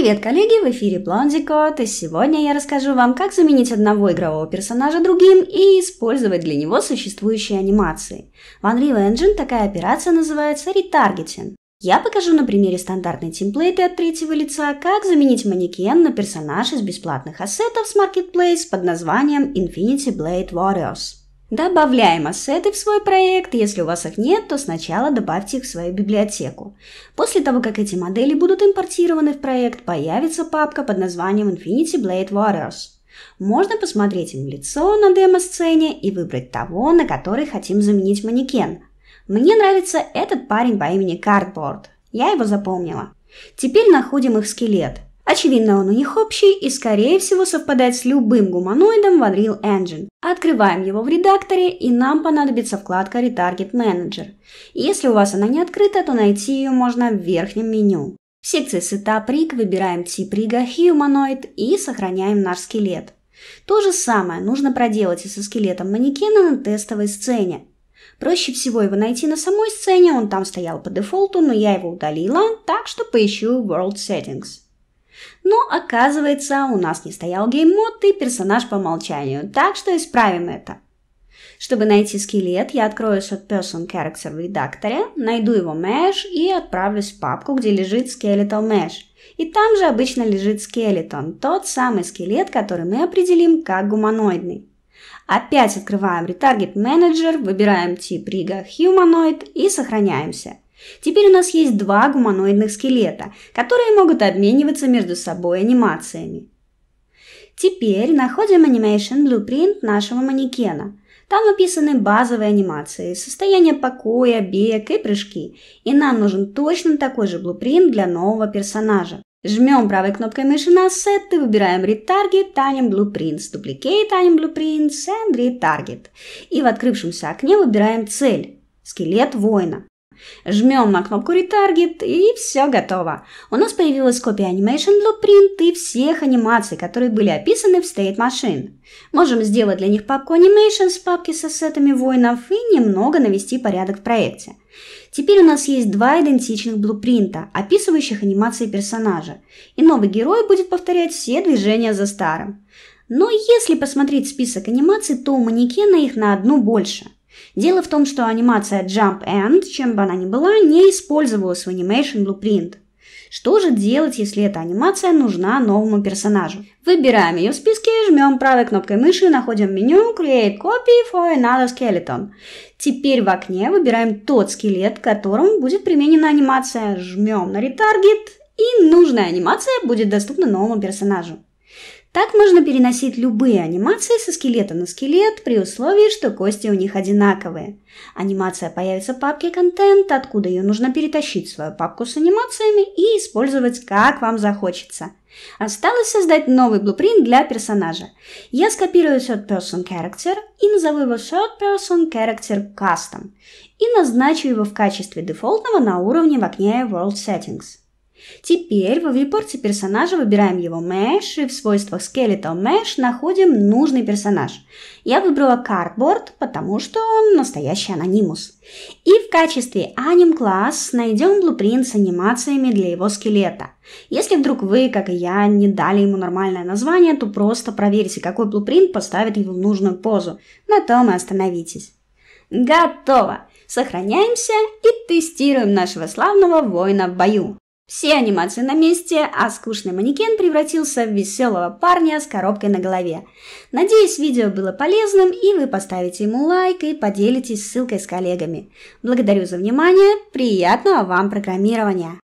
Привет, коллеги! В эфире Блондикот, и сегодня я расскажу вам, как заменить одного игрового персонажа другим и использовать для него существующие анимации. В Unreal Engine такая операция называется ретаргетинг. Я покажу на примере стандартной темплейты от третьего лица, как заменить манекен на персонаж из бесплатных ассетов с Marketplace под названием Infinity Blade Warriors. Добавляем ассеты в свой проект, если у вас их нет, то сначала добавьте их в свою библиотеку. После того, как эти модели будут импортированы в проект, появится папка под названием Infinity Blade Warriors. Можно посмотреть им лицо на демо-сцене и выбрать того, на который хотим заменить манекен. Мне нравится этот парень по имени Cardboard. Я его запомнила. Теперь находим их скелет – Очевидно, он у них общий и, скорее всего, совпадает с любым гуманоидом в Unreal Engine. Открываем его в редакторе, и нам понадобится вкладка Retarget Manager. Если у вас она не открыта, то найти ее можно в верхнем меню. В секции Setup Rig выбираем тип рига Humanoid и сохраняем наш скелет. То же самое нужно проделать и со скелетом манекена на тестовой сцене. Проще всего его найти на самой сцене, он там стоял по дефолту, но я его удалила, так что поищу World Settings. Но оказывается, у нас не стоял гейммод и персонаж по умолчанию, так что исправим это. Чтобы найти скелет, я открою person Character в редакторе, найду его Mesh и отправлюсь в папку, где лежит Skeletal Mesh. И там же обычно лежит скелетон, тот самый скелет, который мы определим как гуманоидный. Опять открываем Retarget Manager, выбираем тип Riga Humanoid и сохраняемся – Теперь у нас есть два гуманоидных скелета, которые могут обмениваться между собой анимациями. Теперь находим Animation Blueprint нашего манекена. Там описаны базовые анимации, состояние покоя, бег и прыжки. И нам нужен точно такой же блупринт для нового персонажа. Жмем правой кнопкой мыши на Set и выбираем Retarget Time Blueprints, Duplicate Time Blueprints and Retarget. И в открывшемся окне выбираем цель – скелет воина. Жмем на кнопку Retarget и все готово. У нас появилась копия Animation Blueprint и всех анимаций, которые были описаны в State Machine. Можем сделать для них папку Animation с папки с ассетами воинов и немного навести порядок в проекте. Теперь у нас есть два идентичных блупринта, описывающих анимации персонажа, и новый герой будет повторять все движения за старым. Но если посмотреть список анимаций, то у манекена их на одну больше – Дело в том, что анимация Jump End, чем бы она ни была, не использовалась в Animation Blueprint. Что же делать, если эта анимация нужна новому персонажу? Выбираем ее в списке, жмем правой кнопкой мыши, находим меню Create Copy for another skeleton. Теперь в окне выбираем тот скелет, которому будет применена анимация, жмем на Retarget и нужная анимация будет доступна новому персонажу. Так можно переносить любые анимации со скелета на скелет при условии, что кости у них одинаковые. Анимация появится в папке «Контент», откуда ее нужно перетащить в свою папку с анимациями и использовать как вам захочется. Осталось создать новый блупринт для персонажа. Я скопирую Third Person Character и назову его Third Person Character Custom и назначу его в качестве дефолтного на уровне в окне World Settings. Теперь во вьюпорте персонажа выбираем его mesh и в свойствах Skeletal Mesh находим нужный персонаж. Я выбрала Cardboard, потому что он настоящий анонимус. И в качестве Anim Class найдем blueprint с анимациями для его скелета. Если вдруг вы, как и я, не дали ему нормальное название, то просто проверьте, какой blueprint поставит его в нужную позу. На том и остановитесь. Готово! Сохраняемся и тестируем нашего славного воина в бою. Все анимации на месте, а скучный манекен превратился в веселого парня с коробкой на голове. Надеюсь, видео было полезным, и вы поставите ему лайк и поделитесь ссылкой с коллегами. Благодарю за внимание, приятного вам программирования!